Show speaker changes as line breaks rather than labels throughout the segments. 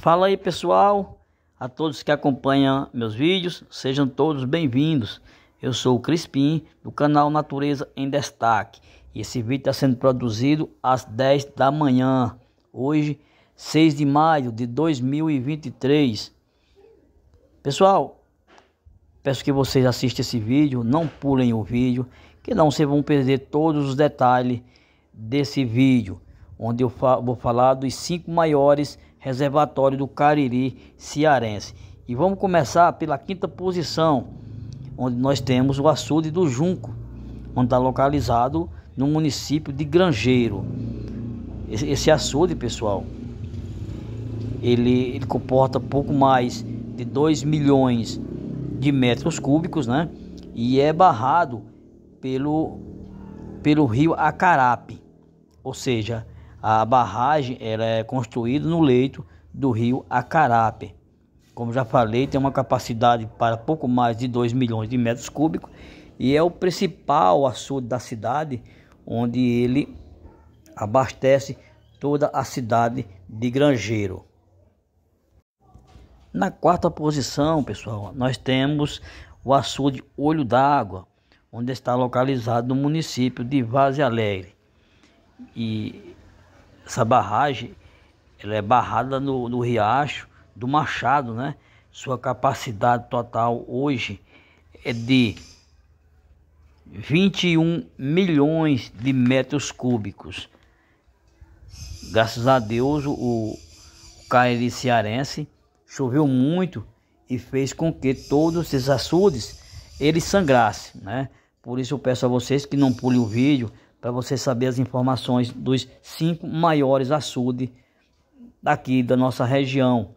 Fala aí pessoal, a todos que acompanham meus vídeos, sejam todos bem-vindos. Eu sou o Crispim, do canal Natureza em Destaque. E esse vídeo está sendo produzido às 10 da manhã, hoje, 6 de maio de 2023. Pessoal, peço que vocês assistam esse vídeo, não pulem o vídeo, que não vocês vão perder todos os detalhes desse vídeo, onde eu vou falar dos cinco maiores reservatório do Cariri cearense. E vamos começar pela quinta posição, onde nós temos o açude do Junco, onde está localizado no município de Grangeiro. Esse, açude, pessoal, ele, ele comporta pouco mais de 2 milhões de metros cúbicos, né? E é barrado pelo, pelo rio Acarape, ou seja, a barragem ela é construída no leito do rio Acarape. Como já falei, tem uma capacidade para pouco mais de 2 milhões de metros cúbicos e é o principal açude da cidade, onde ele abastece toda a cidade de Grangeiro. Na quarta posição, pessoal, nós temos o açude Olho d'Água, onde está localizado no município de Vaze Alegre. E essa barragem ela é barrada no, no riacho do Machado, né? Sua capacidade total hoje é de 21 milhões de metros cúbicos. Graças a Deus, o, o Cariri cearense choveu muito e fez com que todos esses açudes eles sangrassem, né? Por isso eu peço a vocês que não pulem o vídeo, para você saber as informações dos cinco maiores açudes daqui da nossa região.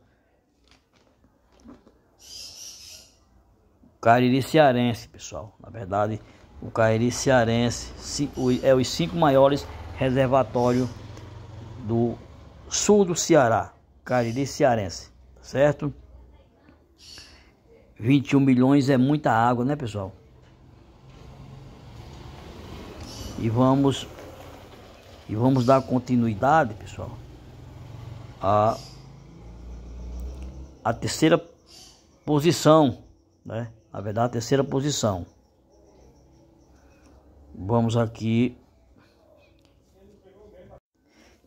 Cariri Cearense, pessoal. Na verdade, o Cariri Cearense é os cinco maiores reservatórios do sul do Ceará. Cariri Cearense, tá certo? 21 milhões é muita água, né, pessoal? e vamos e vamos dar continuidade, pessoal, a a terceira posição, né? Na verdade, a terceira posição. Vamos aqui.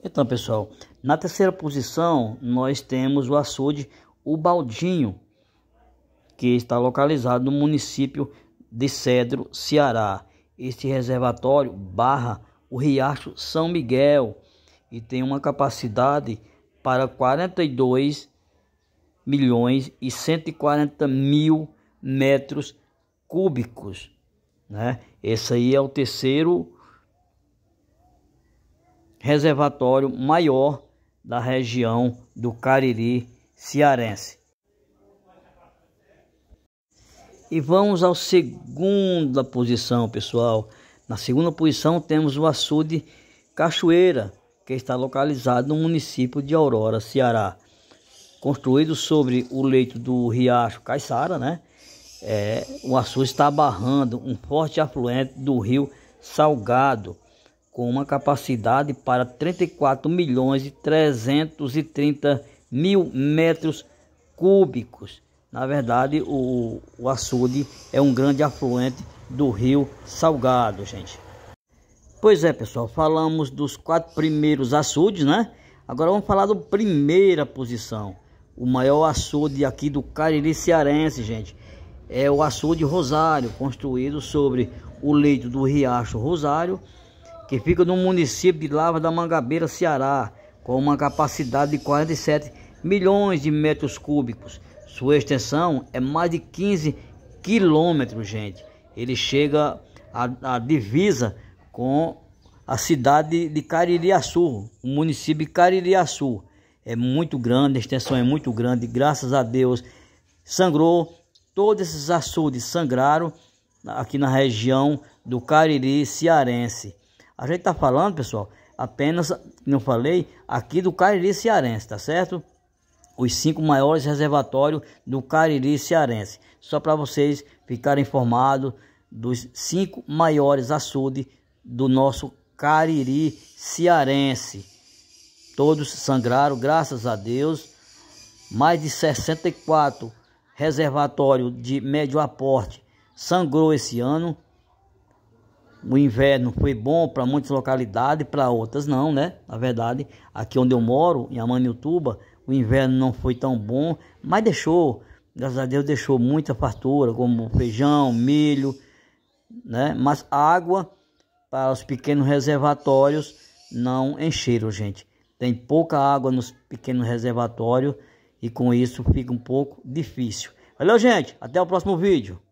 Então, pessoal, na terceira posição nós temos o açude o Baldinho, que está localizado no município de Cedro, Ceará. Este reservatório barra o Riacho São Miguel e tem uma capacidade para 42 milhões e 140 mil metros cúbicos. Né? Esse aí é o terceiro reservatório maior da região do Cariri cearense. E vamos à segunda posição, pessoal. Na segunda posição temos o açude Cachoeira, que está localizado no município de Aurora, Ceará. Construído sobre o leito do riacho Caiçara, né? É, o açude está barrando um forte afluente do rio Salgado, com uma capacidade para 34 milhões e 330 mil metros cúbicos na verdade, o, o açude é um grande afluente do rio Salgado, gente. Pois é, pessoal, falamos dos quatro primeiros açudes, né? Agora vamos falar da primeira posição. O maior açude aqui do Cariri Cearense, gente. É o açude Rosário, construído sobre o leito do riacho Rosário, que fica no município de Lava da Mangabeira, Ceará, com uma capacidade de 47 milhões de metros cúbicos. Sua extensão é mais de 15 quilômetros, gente. Ele chega à, à divisa com a cidade de Caririaçu, o município de Caririaçu. É muito grande, a extensão é muito grande, graças a Deus. Sangrou, todos esses açudes sangraram aqui na região do Cariri cearense. A gente está falando, pessoal, apenas, não falei, aqui do Cariri cearense, tá certo? os cinco maiores reservatórios do Cariri Cearense. Só para vocês ficarem informados dos cinco maiores açudes do nosso Cariri Cearense. Todos sangraram, graças a Deus. Mais de 64 reservatórios de médio aporte sangrou esse ano o inverno foi bom para muitas localidades, para outras não, né? Na verdade, aqui onde eu moro, em Amanhutuba, o inverno não foi tão bom, mas deixou, graças a Deus, deixou muita fartura, como feijão, milho, né? Mas água para os pequenos reservatórios não encheram, gente. Tem pouca água nos pequenos reservatórios e com isso fica um pouco difícil. Valeu, gente. Até o próximo vídeo.